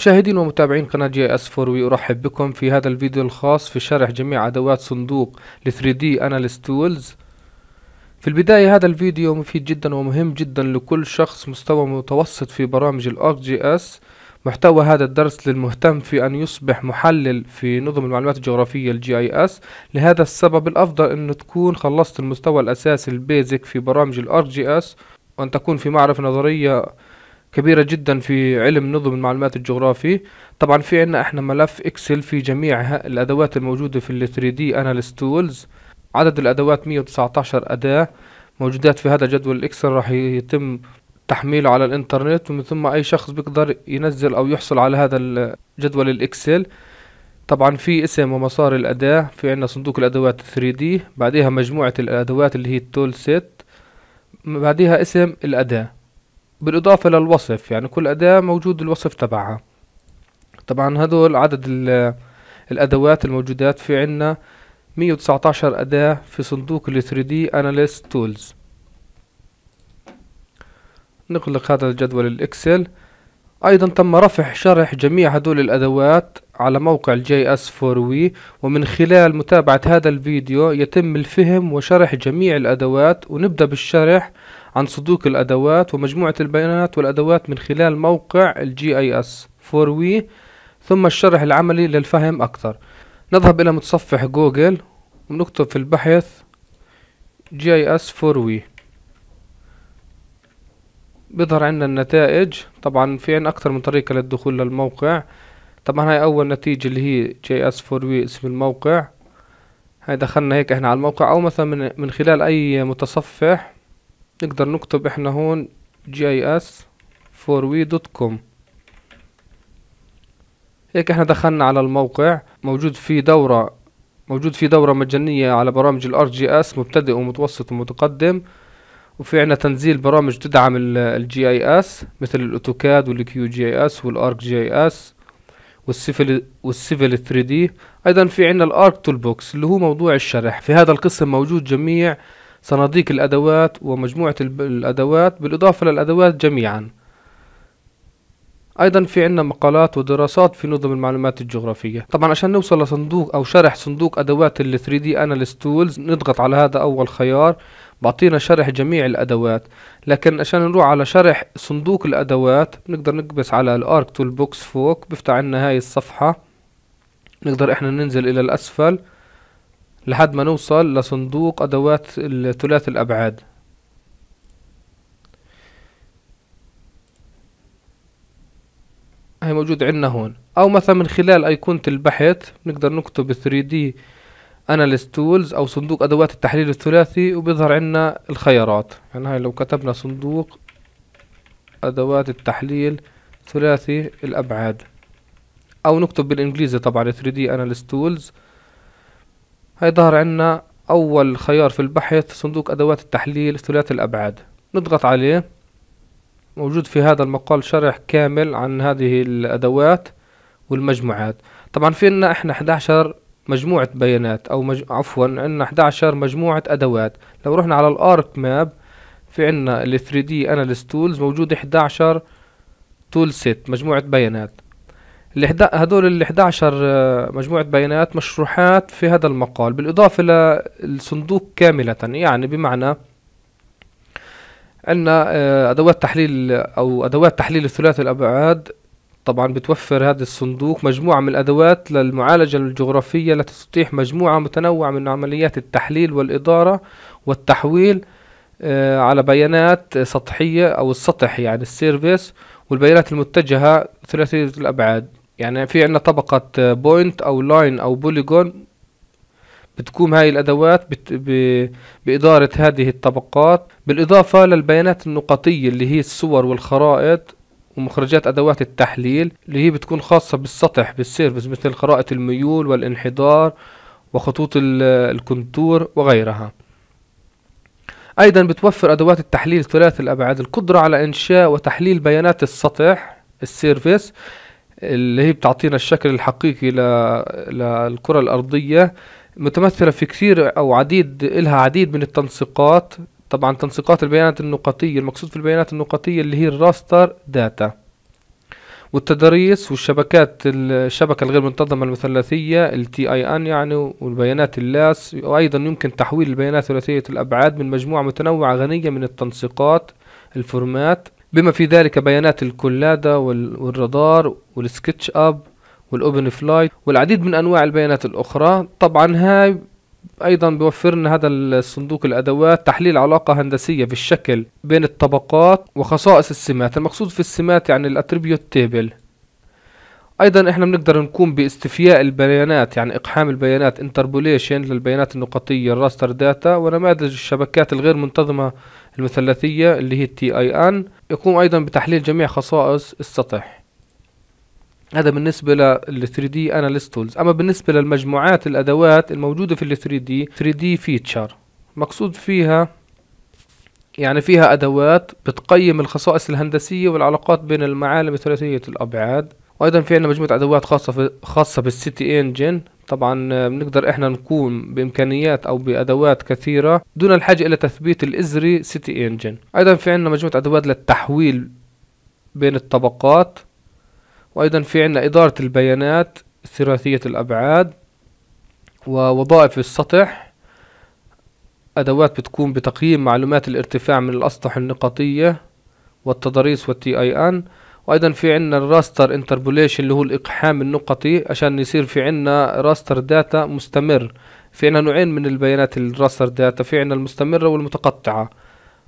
مشاهدين ومتابعين قناة جي اس 4 ارحب بكم في هذا الفيديو الخاص في شرح جميع ادوات صندوق ل 3D Analyst Tools في البداية هذا الفيديو مفيد جدا ومهم جدا لكل شخص مستوى متوسط في برامج الارك جي اس محتوى هذا الدرس للمهتم في أن يصبح محلل في نظم المعلومات الجغرافية الجي اي اس لهذا السبب الأفضل أن تكون خلصت المستوى الأساسي البيزك في برامج الارك جي اس وأن تكون في معرفة نظرية كبيرة جدا في علم نظم المعلومات الجغرافي طبعا في عنا احنا ملف اكسل في جميع الادوات الموجودة في ال 3D Analyst Tools عدد الادوات 119 اداة موجودات في هذا جدول الاكسل راح يتم تحميله على الانترنت ومن ثم اي شخص بيقدر ينزل او يحصل على هذا الجدول الاكسل طبعا في اسم ومسار الأداة في عنا صندوق الأدوات 3D بعدها مجموعة الأدوات اللي هي التول سيت بعدها اسم الأداة بالإضافة للوصف يعني كل أداة موجود الوصف تبعها طبعا هدول عدد الأدوات الموجودات في عنا 119 أداة في صندوق ال 3D Analyst Tools نغلق هذا الجدول الإكسل أيضا تم رفع شرح جميع هدول الأدوات على موقع الجي اس 4 وي ومن خلال متابعة هذا الفيديو يتم الفهم وشرح جميع الأدوات ونبدأ بالشرح عن صدوق الأدوات ومجموعة البيانات والأدوات من خلال موقع الجي اي اس فور وي ثم الشرح العملي للفهم أكثر نذهب إلى متصفح جوجل ونكتب في البحث جي اي اس فور وي بيظهر عندنا النتائج طبعا في عندنا أكثر من طريقة للدخول للموقع طبعا هاي أول نتيجة اللي هي جي اس فور وي اسم الموقع هاي دخلنا هيك احنا على الموقع أو مثلا من, من خلال أي متصفح نقدر نكتب احنا هون جي اس فور وي دوت كوم هيك احنا دخلنا على الموقع موجود فيه دورة موجود فيه دورة مجانية على برامج الار جي اس مبتدئ ومتوسط ومتقدم وفي عنا تنزيل برامج تدعم الجي اي اس مثل الاوتوكاد والكيو جي اي اس والارك جي اي اس والسيفل والسيفل 3 دي ايضا في عنا الارك تول بوكس اللي هو موضوع الشرح في هذا القسم موجود جميع صناديق الأدوات ومجموعة الأدوات بالإضافة للأدوات جميعا أيضا في عندنا مقالات ودراسات في نظم المعلومات الجغرافية طبعا عشان نوصل لصندوق أو شرح صندوق أدوات ال 3D Analyst Tools نضغط على هذا أول خيار بعطينا شرح جميع الأدوات لكن عشان نروح على شرح صندوق الأدوات بنقدر نقبس على الارك تول بوكس فوق بيفتح عنا هاي الصفحة نقدر احنا ننزل إلى الأسفل لحد ما نوصل لصندوق أدوات الثلاث الأبعاد هي موجود عندنا هون أو مثلا من خلال أيقونة البحث بنقدر نكتب 3D Analyst Tools أو صندوق أدوات التحليل الثلاثي وبيظهر عندنا الخيارات يعني هاي لو كتبنا صندوق أدوات التحليل ثلاثي الأبعاد أو نكتب بالإنجليزي طبعا 3D Analyst Tools هاي ظهر عنا أول خيار في البحث صندوق أدوات التحليل ثلاثي الأبعاد نضغط عليه موجود في هذا المقال شرح كامل عن هذه الأدوات والمجموعات طبعا في عنا احنا 11 مجموعة بيانات أو مج... عفوا عنا 11 مجموعة أدوات لو رحنا على الأرك ماب في عنا ال 3D Analyst Tools موجود 11 تول سيت مجموعة بيانات هدول ال 11 آه، مجموعة بيانات مشروحات في هذا المقال بالإضافة للصندوق كاملة يعني بمعنى أن آه، أدوات تحليل أو أدوات تحليل ثلاثي الأبعاد طبعا بتوفر هذا الصندوق مجموعة من الأدوات للمعالجة الجغرافية التي تتيح مجموعة متنوعة من عمليات التحليل والإدارة والتحويل آه، على بيانات سطحية أو السطح يعني السيرفيس والبيانات المتجهة ثلاثية الأبعاد يعني في عندنا طبقة بوينت او لاين او بوليجون بتقوم هاي الادوات بت... ب... بادارة هذه الطبقات بالاضافة للبيانات النقطية اللي هي الصور والخرائط ومخرجات ادوات التحليل اللي هي بتكون خاصة بالسطح بالسيرفس مثل خرائط الميول والانحدار وخطوط الكونتور وغيرها ايضا بتوفر ادوات التحليل ثلاث الابعاد القدرة على انشاء وتحليل بيانات السطح السيرفيس اللي هي بتعطينا الشكل الحقيقي للكرة الأرضية متمثلة في كثير أو عديد إلها عديد من التنسيقات طبعا تنسيقات البيانات النقطية المقصود في البيانات النقطية اللي هي الراستر داتا والتضاريس والشبكات الشبكة الغير منتظمة المثلثية التي اي ان يعني والبيانات اللاس وايضا يمكن تحويل البيانات ثلاثية الابعاد من مجموعة متنوعة غنية من التنسيقات الفورمات بما في ذلك بيانات الكلادة والرادار والسكتش أب والأوبن فلايت والعديد من أنواع البيانات الأخرى طبعا هاي ايضا بيوفر لنا هذا الصندوق الادوات تحليل علاقه هندسيه في الشكل بين الطبقات وخصائص السمات المقصود في السمات يعني الاتريبيوت تيبل ايضا احنا بنقدر نقوم باستفياء البيانات يعني اقحام البيانات انتربوليشن للبيانات النقطيه الراستر داتا ونماذج الشبكات الغير منتظمه المثلثيه اللي هي تي اي ان يقوم ايضا بتحليل جميع خصائص السطح هذا بالنسبه لل 3 دي اناليست تولز اما بالنسبه للمجموعات الادوات الموجوده في ال 3 دي 3 دي فيتشر مقصود فيها يعني فيها ادوات بتقيم الخصائص الهندسيه والعلاقات بين المعالم ثلاثيه الابعاد وايضا في عنا مجموعه ادوات خاصه في خاصه بالسيتي انجن طبعا آه، بنقدر احنا نقوم بامكانيات او بادوات كثيره دون الحاجه الى تثبيت الازري سيتي انجن ايضا في عنا مجموعه ادوات للتحويل بين الطبقات وايضا في عنا اداره البيانات ثلاثيه الابعاد ووظائف السطح ادوات بتقوم بتقييم معلومات الارتفاع من الاسطح النقطيه والتضاريس والتي اي ان وايضا في عندنا الراستر انتربوليشن اللي هو الاقحام النقطي عشان يصير في عندنا راستر داتا مستمر في عندنا نوعين من البيانات الراستر داتا في عندنا المستمرة والمتقطعة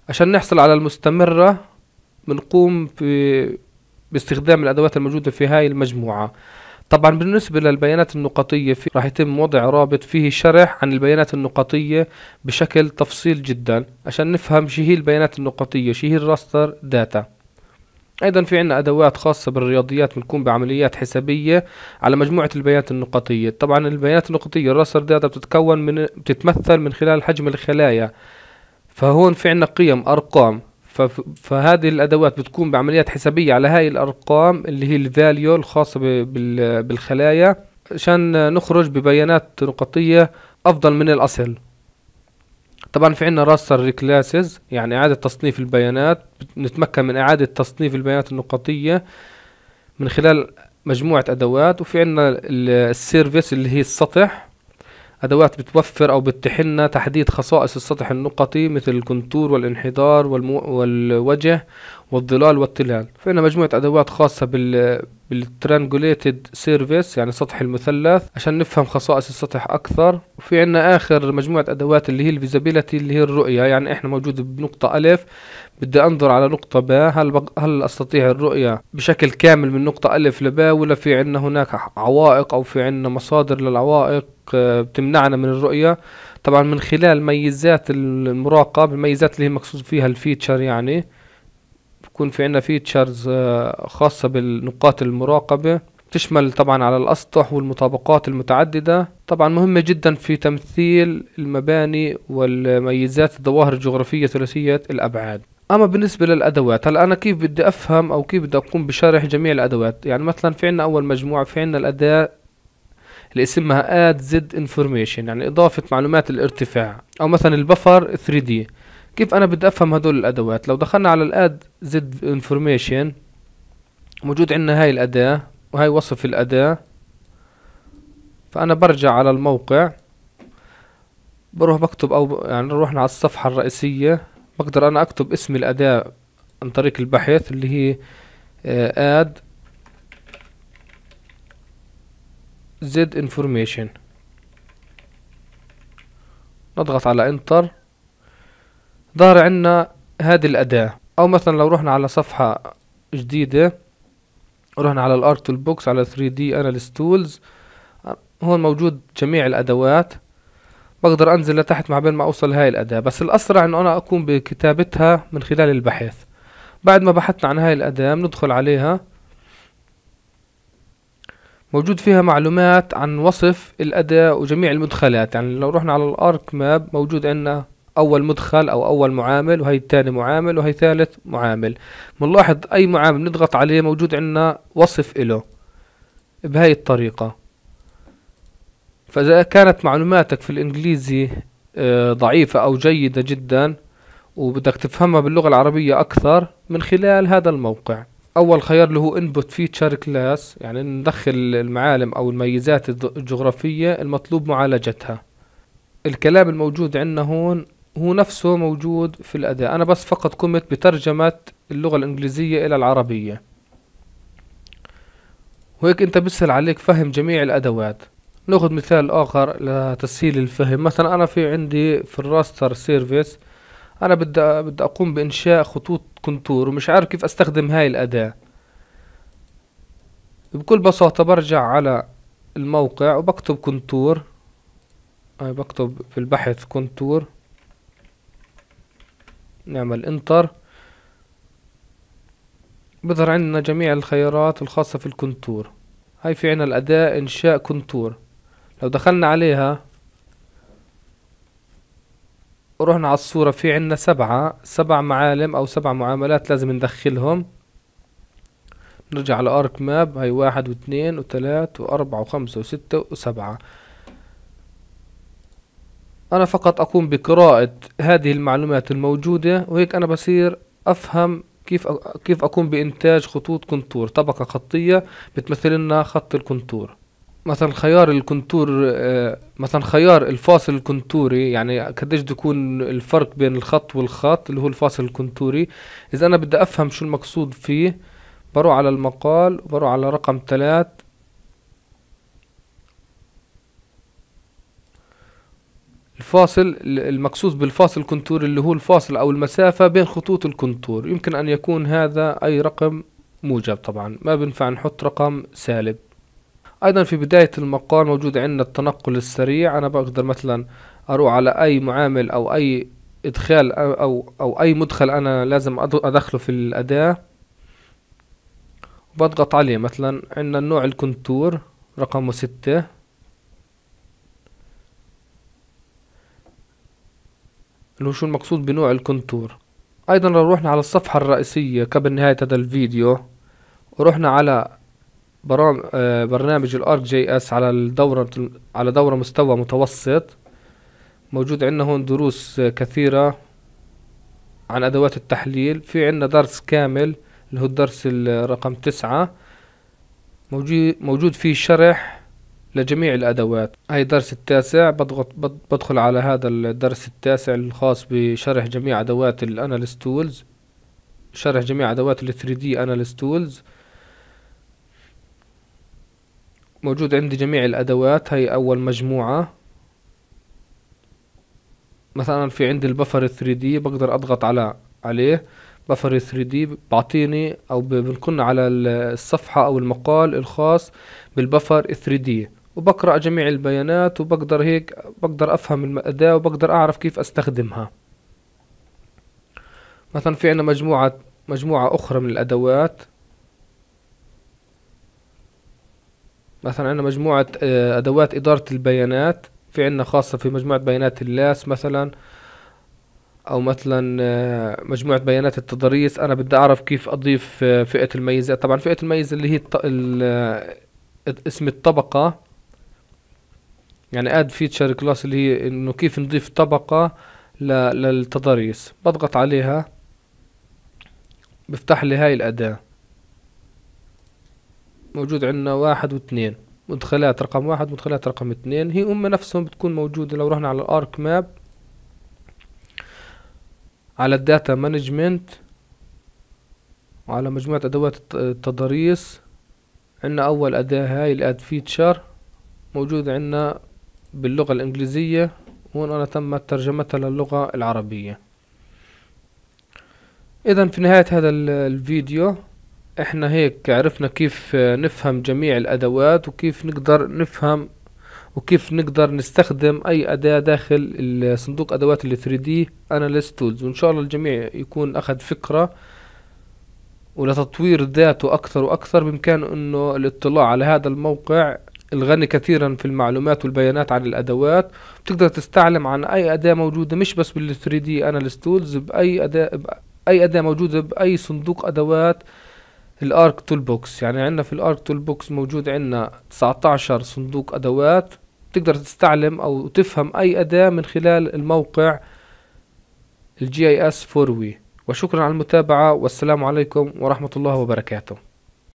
عشان نحصل على المستمرة بنقوم باستخدام الادوات الموجودة في هاي المجموعة طبعا بالنسبة للبيانات النقطية في راح يتم وضع رابط فيه شرح عن البيانات النقطية بشكل تفصيل جدا عشان نفهم شو هي البيانات النقطية شو هي الراستر داتا ايضا في عنا ادوات خاصه بالرياضيات بنقوم بعمليات حسابيه على مجموعه البيانات النقطيه طبعا البيانات النقطيه الراستر داتا بتتكون من بتتمثل من خلال حجم الخلايا فهون في عنا قيم ارقام فهذه الادوات بتقوم بعمليات حسابيه على هاي الارقام اللي هي الفاليو الخاصه بالخلايا عشان نخرج ببيانات نقطيه افضل من الاصل طبعا في عندنا راستر كلاسز يعني اعاده تصنيف البيانات نتمكن من اعاده تصنيف البيانات النقطيه من خلال مجموعه ادوات وفي عندنا السيرفيس اللي هي السطح ادوات بتوفر او بتحنا تحديد خصائص السطح النقطي مثل الكنتور والانحدار والمو... والوجه والظلال والتلال فإن مجموعة أدوات خاصة بال بالترانجوليتد سيرفيس يعني سطح المثلث عشان نفهم خصائص السطح أكثر وفي عنا آخر مجموعة أدوات اللي هي الفيزابيلتي اللي هي الرؤية يعني إحنا موجود بنقطة ألف بدي أنظر على نقطة باء هل بق... هل أستطيع الرؤية بشكل كامل من نقطة ألف لباء ولا في عنا هناك عوائق أو في عنا مصادر للعوائق آه، بتمنعنا من الرؤية طبعا من خلال ميزات المراقبة الميزات اللي هي مقصود فيها الفيتشر يعني بكون في عنا فيتشرز آه، خاصة بالنقاط المراقبة تشمل طبعا على الأسطح والمطابقات المتعددة طبعا مهمة جدا في تمثيل المباني والميزات الظواهر الجغرافية ثلاثية الأبعاد اما بالنسبه للادوات هلا انا كيف بدي افهم او كيف بدي اقوم بشرح جميع الادوات يعني مثلا في عنا اول مجموعه في عنا الاداه اللي اسمها اد Z انفورميشن يعني اضافه معلومات الارتفاع او مثلا البفر 3 دي كيف انا بدي افهم هدول الادوات لو دخلنا على الاد زد انفورميشن موجود عندنا هاي الاداة وهي وصف الاداة فانا برجع على الموقع بروح بكتب او يعني روحنا على الصفحة الرئيسية بقدر انا اكتب اسم الاداة عن طريق البحث اللي هي اد آه، زد انفورميشن نضغط على انتر ظهر عنا هذه الأداة أو مثلا لو رحنا على صفحة جديدة رحنا على الارت تول بوكس على 3D Analyst Tools هون موجود جميع الأدوات بقدر أنزل لتحت مع بين ما أوصل هاي الأداة بس الأسرع أنه أنا أقوم بكتابتها من خلال البحث بعد ما بحثنا عن هاي الأداة بندخل عليها موجود فيها معلومات عن وصف الأداة وجميع المدخلات يعني لو رحنا على الأرك ماب موجود عندنا أول مدخل أو أول معامل وهي ثاني معامل وهي ثالث معامل بنلاحظ أي معامل نضغط عليه موجود عندنا وصف إله بهاي الطريقة فإذا كانت معلوماتك في الإنجليزي آه، ضعيفة أو جيدة جدا وبدك تفهمها باللغة العربية أكثر من خلال هذا الموقع أول خيار اللي هو Input Feature Class يعني ندخل المعالم أو الميزات الجغرافية المطلوب معالجتها الكلام الموجود عندنا هون هو نفسه موجود في الأداة أنا بس فقط قمت بترجمة اللغة الإنجليزية إلى العربية وهيك أنت بيسهل عليك فهم جميع الأدوات ناخذ مثال آخر لتسهيل الفهم مثلا أنا في عندي في الراستر سيرفيس أنا بدي بدي أقوم بإنشاء خطوط كنتور ومش عارف كيف أستخدم هاي الأداة بكل بساطة برجع على الموقع وبكتب كنتور أي بكتب في البحث كنتور نعمل انتر بظهر عندنا جميع الخيارات الخاصة في الكونتور هاي في عنا الأداة إنشاء كونتور لو دخلنا عليها ورحنا على الصورة في عنا سبعة سبع معالم أو سبع معاملات لازم ندخلهم نرجع على أرك ماب هاي واحد واثنين وثلاث وأربعة وخمسة وستة وسبعة أنا فقط أقوم بقراءة هذه المعلومات الموجودة وهيك أنا بصير أفهم كيف كيف أقوم بإنتاج خطوط كنتور طبقة خطية بتمثل لنا خط الكنتور مثلا خيار الكنتور آه، مثلا خيار الفاصل الكنتوري يعني قديش بده يكون الفرق بين الخط والخط اللي هو الفاصل الكنتوري اذا انا بدي افهم شو المقصود فيه بروح على المقال بروح على رقم ثلاث الفاصل المقصود بالفاصل كنتور اللي هو الفاصل أو المسافة بين خطوط الكنتور يمكن أن يكون هذا أي رقم موجب طبعا ما بنفع نحط رقم سالب أيضا في بداية المقال موجود عندنا التنقل السريع أنا بقدر مثلا أروح على أي معامل أو أي إدخال أو, أو, أي مدخل أنا لازم أدخله في الأداة بضغط عليه مثلا عندنا النوع الكنتور رقمه ستة اللي هو شو المقصود بنوع الكونتور ايضا لو روحنا على الصفحة الرئيسية قبل نهاية هذا الفيديو ورحنا على برام... آه، برنامج الارك جي اس على الدورة على دورة مستوى متوسط موجود عندنا هون دروس آه، كثيرة عن ادوات التحليل في عندنا درس كامل اللي هو الدرس رقم تسعة موجود فيه شرح لجميع الأدوات هاي درس التاسع بضغط بدخل على هذا الدرس التاسع الخاص بشرح جميع أدوات الأناليست تولز شرح جميع أدوات الثري دي d تولز موجود عندي جميع الأدوات هاي أول مجموعة مثلا في عندي البفر 3 دي بقدر أضغط على عليه بفر 3 دي بعطيني أو بنقلنا على الصفحة أو المقال الخاص بالبفر 3 دي وبقرأ جميع البيانات وبقدر هيك بقدر أفهم الأداة وبقدر أعرف كيف أستخدمها مثلا في عنا مجموعة مجموعة أخرى من الأدوات مثلا عندنا مجموعة آه، أدوات إدارة البيانات في عنا خاصة في مجموعة بيانات اللاس مثلا أو مثلا آه، مجموعة بيانات التضاريس أنا بدي أعرف كيف أضيف آه، فئة الميزات طبعا فئة الميزة اللي هي اسم الطبقة يعني اد فيتشر كلاس اللي هي انه كيف نضيف طبقة للتضاريس بضغط عليها بفتح لي هاي الاداة موجود عندنا واحد واثنين مدخلات رقم واحد مدخلات رقم اثنين هي هم نفسهم بتكون موجودة لو رحنا على الارك ماب على الداتا مانجمنت وعلى مجموعة ادوات التضاريس عندنا اول اداة هاي الاد فيتشر موجود عندنا باللغة الإنجليزية هون أنا تمت ترجمتها للغة العربية إذا في نهاية هذا الفيديو احنا هيك عرفنا كيف نفهم جميع الأدوات وكيف نقدر نفهم وكيف نقدر نستخدم أي أداة داخل صندوق أدوات الـ 3D Analyst Tools وإن شاء الله الجميع يكون أخذ فكرة ولتطوير ذاته أكثر وأكثر بإمكانه أنه الاطلاع على هذا الموقع الغني كثيرا في المعلومات والبيانات عن الادوات بتقدر تستعلم عن اي اداه موجوده مش بس بال 3 دي اناليست تولز باي اداه اي اداه موجوده باي صندوق ادوات الارك تول بوكس يعني عندنا في الارك تول بوكس موجود عندنا 19 صندوق ادوات تقدر تستعلم او تفهم اي اداه من خلال الموقع الجي اي اس فور وي وشكرا على المتابعه والسلام عليكم ورحمه الله وبركاته